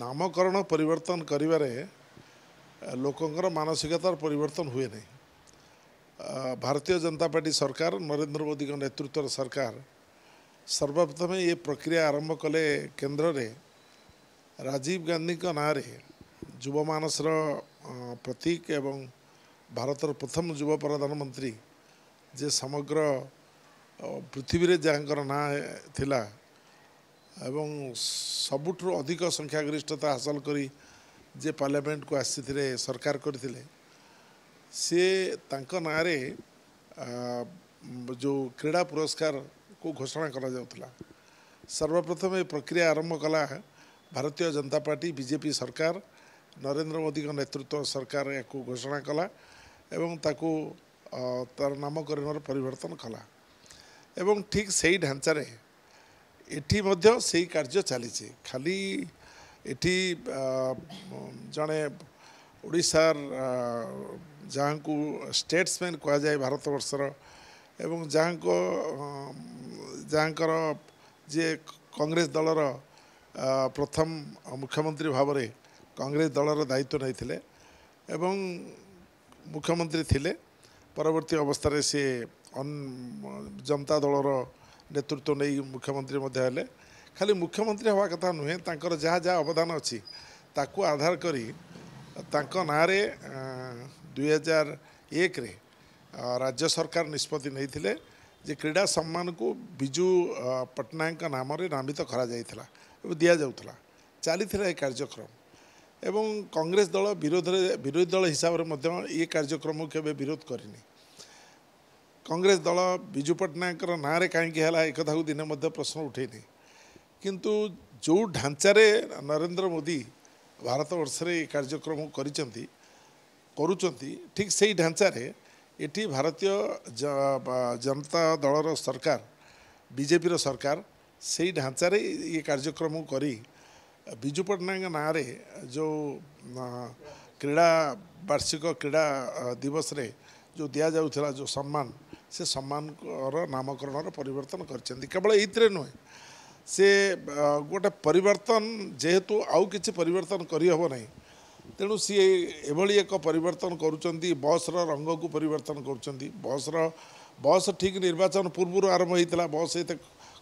ନାମକରଣ ପରିବର୍ତ୍ତନ କରିବାରେ ଲୋକଙ୍କର ମାନସିକତାର ପରିବର୍ତ୍ତନ ହୁଏ ନାହିଁ ଭାରତୀୟ ଜନତା ପାର୍ଟି ସରକାର ନରେନ୍ଦ୍ର ମୋଦିଙ୍କ ନେତୃତ୍ୱର ସରକାର ସର୍ବପ୍ରଥମେ ଏ ପ୍ରକ୍ରିୟା ଆରମ୍ଭ କଲେ କେନ୍ଦ୍ରରେ ରାଜୀବ ଗାନ୍ଧୀଙ୍କ ନାଁରେ ଯୁବମାନସର ପ୍ରତୀକ ଏବଂ ଭାରତର ପ୍ରଥମ ଯୁବ ପ୍ରଧାନମନ୍ତ୍ରୀ ଯେ ସମଗ୍ର ପୃଥିବୀରେ ଯାହାଙ୍କର ନାଁ ଥିଲା ଏବଂ ସବୁଠାରୁ ଅଧିକ ସଂଖ୍ୟାଗରିଷ୍ଠତା ହାସଲ କରି ଯେ ପାର୍ଲାମେଣ୍ଟକୁ ଆସିଥିଲେ ସରକାର କରିଥିଲେ ସିଏ ତାଙ୍କ ନାଁରେ ଯେଉଁ କ୍ରୀଡ଼ା ପୁରସ୍କାରକୁ ଘୋଷଣା କରାଯାଉଥିଲା ସର୍ବପ୍ରଥମେ ଏ ପ୍ରକ୍ରିୟା ଆରମ୍ଭ କଲା ଭାରତୀୟ ଜନତା ପାର୍ଟି ବିଜେପି ସରକାର ନରେନ୍ଦ୍ର ମୋଦିଙ୍କ ନେତୃତ୍ୱ ସରକାର ଏହାକୁ ଘୋଷଣା କଲା ଏବଂ ତାକୁ ତା'ର ନାମକରଣର ପରିବର୍ତ୍ତନ କଲା ଏବଂ ଠିକ୍ ସେହି ଢାଞ୍ଚାରେ ଏଠି ମଧ୍ୟ ସେଇ କାର୍ଯ୍ୟ ଚାଲିଛି ଖାଲି ଏଠି ଜଣେ ଓଡ଼ିଶାର ଯାହାଙ୍କୁ ଷ୍ଟେଟ୍ସମ୍ୟାନ୍ କୁହାଯାଏ ଭାରତବର୍ଷର ଏବଂ ଯାହାଙ୍କ ଯାହାଙ୍କର ଯିଏ କଂଗ୍ରେସ ଦଳର ପ୍ରଥମ ମୁଖ୍ୟମନ୍ତ୍ରୀ ଭାବରେ କଂଗ୍ରେସ ଦଳର ଦାୟିତ୍ୱ ନେଇଥିଲେ ଏବଂ ମୁଖ୍ୟମନ୍ତ୍ରୀ ଥିଲେ ପରବର୍ତ୍ତୀ ଅବସ୍ଥାରେ ସେ ଜନତା ଦଳର ନେତୃତ୍ୱ ନେଇ ମୁଖ୍ୟମନ୍ତ୍ରୀ ମଧ୍ୟ ହେଲେ ଖାଲି ମୁଖ୍ୟମନ୍ତ୍ରୀ ହେବା କଥା ନୁହେଁ ତାଙ୍କର ଯାହା ଯାହା ଅବଦାନ ଅଛି ତାକୁ ଆଧାର କରି ତାଙ୍କ ନାଁରେ ଦୁଇ ହଜାର ଏକରେ ରାଜ୍ୟ ସରକାର ନିଷ୍ପତ୍ତି ନେଇଥିଲେ ଯେ କ୍ରୀଡ଼ା ସମ୍ମାନକୁ ବିଜୁ ପଟ୍ଟନାୟକଙ୍କ ନାମରେ ନାମିତ କରାଯାଇଥିଲା ଏବଂ ଦିଆଯାଉଥିଲା ଚାଲିଥିଲା ଏ କାର୍ଯ୍ୟକ୍ରମ ଏବଂ କଂଗ୍ରେସ ଦଳ ବିରୋଧରେ ବିରୋଧୀ ଦଳ ହିସାବରେ ମଧ୍ୟ ଏ କାର୍ଯ୍ୟକ୍ରମକୁ କେବେ ବିରୋଧ କରିନି କଂଗ୍ରେସ ଦଳ ବିଜୁ ପଟ୍ଟନାୟକଙ୍କର ନାଁରେ କାହିଁକି ହେଲା ଏକଥାକୁ ଦିନେ ମଧ୍ୟ ପ୍ରଶ୍ନ ଉଠେଇନି କିନ୍ତୁ ଯେଉଁ ଢାଞ୍ଚାରେ ନରେନ୍ଦ୍ର ମୋଦି ଭାରତବର୍ଷରେ ଏ କାର୍ଯ୍ୟକ୍ରମ କରିଛନ୍ତି କରୁଛନ୍ତି ଠିକ୍ ସେଇ ଢାଞ୍ଚାରେ ଏଠି ଭାରତୀୟ ଜନତା ଦଳର ସରକାର ବିଜେପିର ସରକାର ସେଇ ଢାଞ୍ଚାରେ ଇଏ କାର୍ଯ୍ୟକ୍ରମ କରି ବିଜୁ ପଟ୍ଟନାୟକଙ୍କ ନାଁରେ ଯେଉଁ କ୍ରୀଡ଼ା ବାର୍ଷିକ କ୍ରୀଡ଼ା ଦିବସରେ ଯେଉଁ ଦିଆଯାଉଥିଲା ଯେଉଁ ସମ୍ମାନ ସେ ସମ୍ମାନର ନାମକରଣର ପରିବର୍ତ୍ତନ କରିଛନ୍ତି କେବଳ ଏଇଥିରେ ନୁହେଁ ସେ ଗୋଟେ ପରିବର୍ତ୍ତନ ଯେହେତୁ ଆଉ କିଛି ପରିବର୍ତ୍ତନ କରିହେବ ନାହିଁ ତେଣୁ ସିଏ ଏଭଳି ଏକ ପରିବର୍ତ୍ତନ କରୁଛନ୍ତି ବସ୍ର ରଙ୍ଗକୁ ପରିବର୍ତ୍ତନ କରୁଛନ୍ତି ବସ୍ର ବସ୍ ଠିକ୍ ନିର୍ବାଚନ ପୂର୍ବରୁ ଆରମ୍ଭ ହୋଇଥିଲା ବସ୍ ଏତେ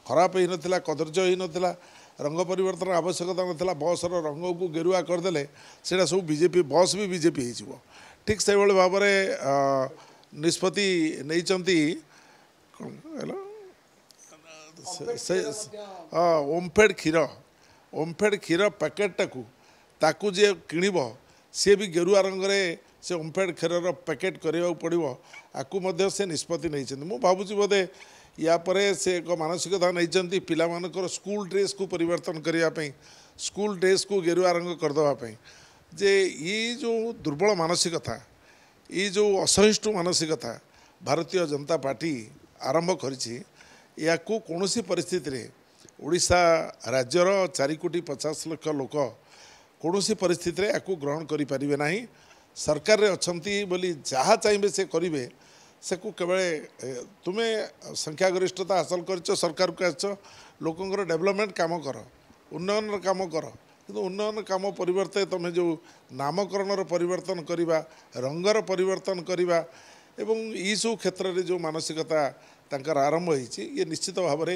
ଖରାପ ହୋଇନଥିଲା କଦର୍ଯ୍ୟ ହୋଇନଥିଲା ରଙ୍ଗ ପରିବର୍ତ୍ତନର ଆବଶ୍ୟକତା ନଥିଲା ବସ୍ର ରଙ୍ଗକୁ ଗେରୁଆ କରିଦେଲେ ସେଇଟା ସବୁ ବିଜେପି ବସ୍ ବି ବିଜେପି ହୋଇଯିବ ଠିକ୍ ସେହିଭଳି ଭାବରେ ନିଷ୍ପତ୍ତି ନେଇଛନ୍ତି କ'ଣ ହେଲା ସେ ହଁ ଓମଫେଡ଼ କ୍ଷୀର ଓମଫେଡ଼ କ୍ଷୀର ପ୍ୟାକେଟ୍ଟାକୁ ତାକୁ ଯିଏ କିଣିବ ସିଏ ବି ଗେରୁଆ ରଙ୍ଗରେ ସେ ଓମଫେଡ଼ କ୍ଷୀରର ପ୍ୟାକେଟ୍ କରିବାକୁ ପଡ଼ିବ ଆକୁ ମଧ୍ୟ ସେ ନିଷ୍ପତ୍ତି ନେଇଛନ୍ତି ମୁଁ ଭାବୁଛି ବୋଧେ ୟାପରେ ସେ ଏକ ମାନସିକତା ନେଇଛନ୍ତି ପିଲାମାନଙ୍କର ସ୍କୁଲ ଡ୍ରେସ୍କୁ ପରିବର୍ତ୍ତନ କରିବା ପାଇଁ ସ୍କୁଲ ଡ୍ରେସ୍କୁ ଗେରୁଆ ରଙ୍ଗ କରିଦେବା ପାଇଁ ଯେ ଏଇ ଯେଉଁ ଦୁର୍ବଳ ମାନସିକତା ଏଇ ଯେଉଁ ଅସହିଷ୍ଣୁ ମାନସିକତା ଭାରତୀୟ ଜନତା ପାର୍ଟି ଆରମ୍ଭ କରିଛି ଏହାକୁ କୌଣସି ପରିସ୍ଥିତିରେ ଓଡ଼ିଶା ରାଜ୍ୟର ଚାରି କୋଟି ପଚାଶ ଲକ୍ଷ ଲୋକ କୌଣସି ପରିସ୍ଥିତିରେ ଏହାକୁ ଗ୍ରହଣ କରିପାରିବେ ନାହିଁ ସରକାରରେ ଅଛନ୍ତି ବୋଲି ଯାହା ଚାହିଁବେ ସେ କରିବେ ସେକୁ କେବଳ ତୁମେ ସଂଖ୍ୟାଗରିଷ୍ଠତା ହାସଲ କରିଛ ସରକାରକୁ ଆସିଛ ଲୋକଙ୍କର ଡେଭଲପମେଣ୍ଟ କାମ କର ଉନ୍ନୟନର କାମ କର କିନ୍ତୁ ଉନ୍ନୟନ କାମ ପରିବର୍ତ୍ତେ ତୁମେ ଯେଉଁ ନାମକରଣର ପରିବର୍ତ୍ତନ କରିବା ରଙ୍ଗର ପରିବର୍ତ୍ତନ କରିବା ଏବଂ ଏଇସବୁ କ୍ଷେତ୍ରରେ ଯେଉଁ ମାନସିକତା ତାଙ୍କର ଆରମ୍ଭ ହୋଇଛି ଇଏ ନିଶ୍ଚିତ ଭାବରେ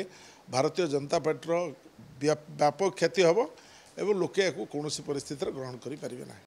ଭାରତୀୟ ଜନତା ପାର୍ଟିର ବ୍ୟାପକ କ୍ଷତି ହେବ ଏବଂ ଲୋକେ ଏହାକୁ କୌଣସି ପରିସ୍ଥିତିରେ ଗ୍ରହଣ କରିପାରିବେ ନାହିଁ